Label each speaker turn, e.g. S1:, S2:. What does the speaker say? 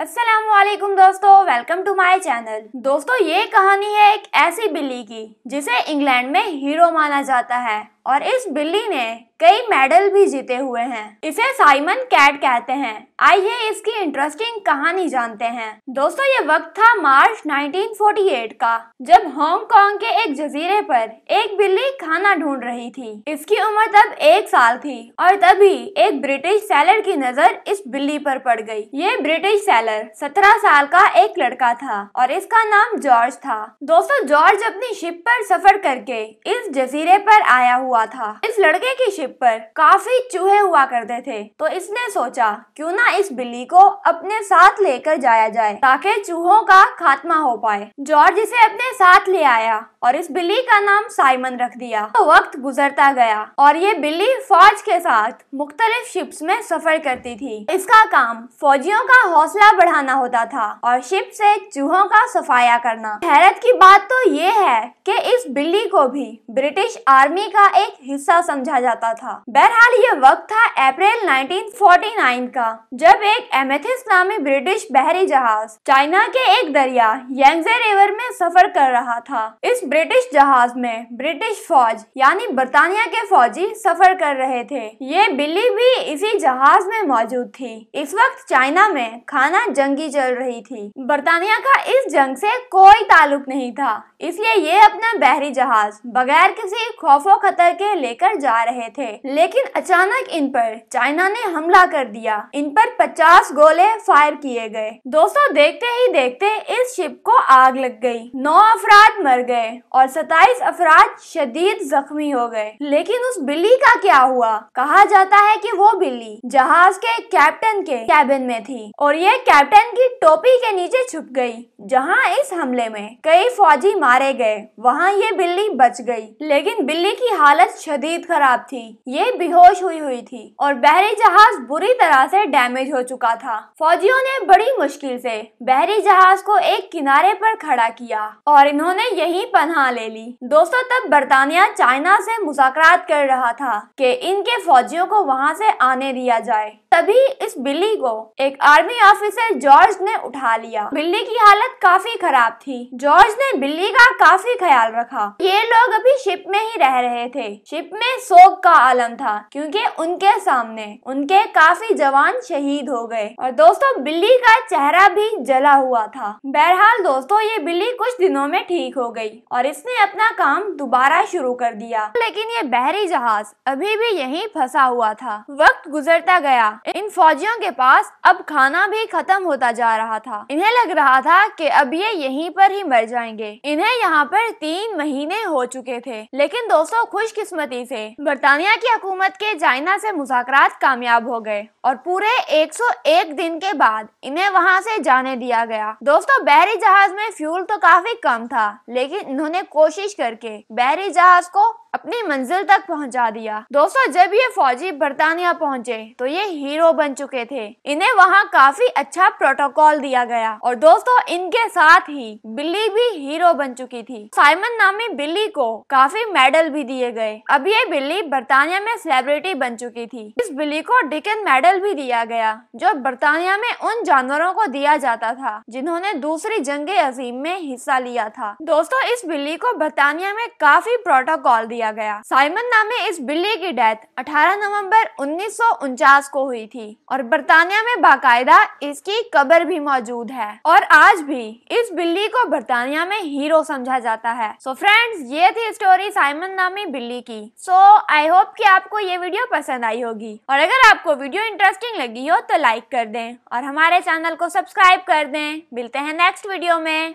S1: असलम दोस्तों welcome to my channel दोस्तों ये कहानी है एक ऐसी बिल्ली की जिसे इंग्लैंड में हीरो माना जाता है और इस बिल्ली ने कई मेडल भी जीते हुए हैं इसे साइमन कैट कहते हैं आइए इसकी इंटरेस्टिंग कहानी जानते हैं दोस्तों ये वक्त था मार्च 1948 का जब हांगकांग के एक जजीरे पर एक बिल्ली खाना ढूंढ रही थी इसकी उम्र तब एक साल थी और तभी एक ब्रिटिश सैलर की नजर इस बिल्ली पर पड़ गई ये ब्रिटिश सैलर सत्रह साल का एक लड़का था और इसका नाम जॉर्ज था दोस्तों जॉर्ज अपनी शिप पर सफर करके इस जजीरे पर आया हुआ हुआ था इस लड़के की शिप पर काफी चूहे हुआ करते थे तो इसने सोचा क्यों ना इस बिल्ली को अपने साथ लेकर जाया जाए ताकि चूहों का खात्मा हो पाए जॉर्ज इसे अपने साथ ले आया और इस बिल्ली का नाम साइमन रख दिया तो वक्त गुजरता गया और ये बिल्ली फौज के साथ मुख्तलिफ शिप्स में सफर करती थी इसका काम फौजियों का हौसला बढ़ाना होता था और शिप से चूहों का सफाया करना हैरत की बात तो ये है कि इस बिल्ली को भी ब्रिटिश आर्मी का एक एक हिस्सा समझा जाता था बहरहाल ये वक्त था अप्रैल 1949 का जब एक एमेथिस नामी ब्रिटिश बहरी जहाज चाइना के एक दरिया यंगजे रिवर में सफर कर रहा था इस ब्रिटिश जहाज में ब्रिटिश फौज यानी बर्तानिया के फौजी सफर कर रहे थे ये बिल्ली भी इसी जहाज में मौजूद थी इस वक्त चाइना में खाना जंगी चल रही थी बर्तानिया का इस जंग से कोई ताल्लुक नहीं था इसलिए ये अपना बहरी जहाज बगैर किसी खौफो खतर करके लेकर जा रहे थे लेकिन अचानक इन पर चाइना ने हमला कर दिया इन पर 50 गोले फायर किए गए दोस्तों देखते ही देखते इस शिप को आग लग गई नौ अफराद मर गए और 27 अफराद शदीद जख्मी हो गए लेकिन उस बिल्ली का क्या हुआ कहा जाता है की वो बिल्ली जहाज के कैप्टन के कैबिन में थी और ये कैप्टन की टोपी के नीचे छुप गई जहाँ इस हमले में कई फौजी मारे गए वहाँ ये बिल्ली बच गई लेकिन बिल्ली की हालत हालत शदीद खराब थी ये बेहोश हुई हुई थी और बहरी जहाज बुरी तरह से डैमेज हो चुका था फौजियों ने बड़ी मुश्किल से बहरी जहाज को एक किनारे पर खड़ा किया और इन्होंने यही पनाह ले ली दोस्तों तब बरतानिया चाइना से मुजाकरात कर रहा था कि इनके फौजियों को वहाँ से आने दिया जाए तभी इस बिल्ली को एक आर्मी ऑफिसर जॉर्ज ने उठा लिया बिल्ली की हालत काफी खराब थी जॉर्ज ने बिल्ली का काफी ख्याल रखा ये लोग अभी शिप में ही रह रहे थे शिप में शोक का आलम था क्योंकि उनके सामने उनके काफी जवान शहीद हो गए और दोस्तों बिल्ली का चेहरा भी जला हुआ था बहरहाल दोस्तों ये बिल्ली कुछ दिनों में ठीक हो गई और इसने अपना काम दोबारा शुरू कर दिया लेकिन ये बहरी जहाज अभी भी यही फंसा हुआ था वक्त गुजरता गया इन फौजियों के पास अब खाना भी खत्म होता जा रहा था इन्हें लग रहा था की अब ये यही पर ही मर जाएंगे इन्हें यहाँ पर तीन महीने हो हो चुके थे लेकिन दोस्तों खुशकिस्मती से बरतानिया की हुकूमत के चाइना से मुजाकरात कामयाब हो गए और पूरे 101 दिन के बाद इन्हें वहां से जाने दिया गया दोस्तों बहरी जहाज में फ्यूल तो काफी कम था लेकिन इन्होंने कोशिश करके बहरी जहाज को अपनी मंजिल तक पहुंचा दिया दोस्तों जब ये फौजी बर्तानिया पहुंचे तो ये हीरो बन चुके थे इन्हें वहाँ काफी अच्छा प्रोटोकॉल दिया गया और दोस्तों इनके साथ ही बिल्ली भी हीरो बन चुकी थी साइमन नामी बिल्ली को काफी मेडल भी दिए गए अब ये बिल्ली बर्तानिया में सेलिब्रिटी बन चुकी थी इस बिल्ली को डिकन मेडल भी दिया गया जो बर्तानिया में उन जानवरों को दिया जाता था जिन्होंने दूसरी जंग अजीम में हिस्सा लिया था दोस्तों इस बिल्ली को बर्तानिया में काफी प्रोटोकॉल दिया दिया गया साइमन नामे इस बिल्ली की डेथ 18 नवंबर उन्नीस को हुई थी और बर्तानिया में बाकायदा इसकी कब्र भी मौजूद है और आज भी इस बिल्ली को बर्तानिया में हीरो समझा जाता है सो so फ्रेंड्स ये थी स्टोरी साइमन नामी बिल्ली की सो आई होप कि आपको ये वीडियो पसंद आई होगी और अगर आपको वीडियो इंटरेस्टिंग लगी हो तो लाइक कर दें और हमारे चैनल को सब्सक्राइब कर दें मिलते हैं नेक्स्ट वीडियो में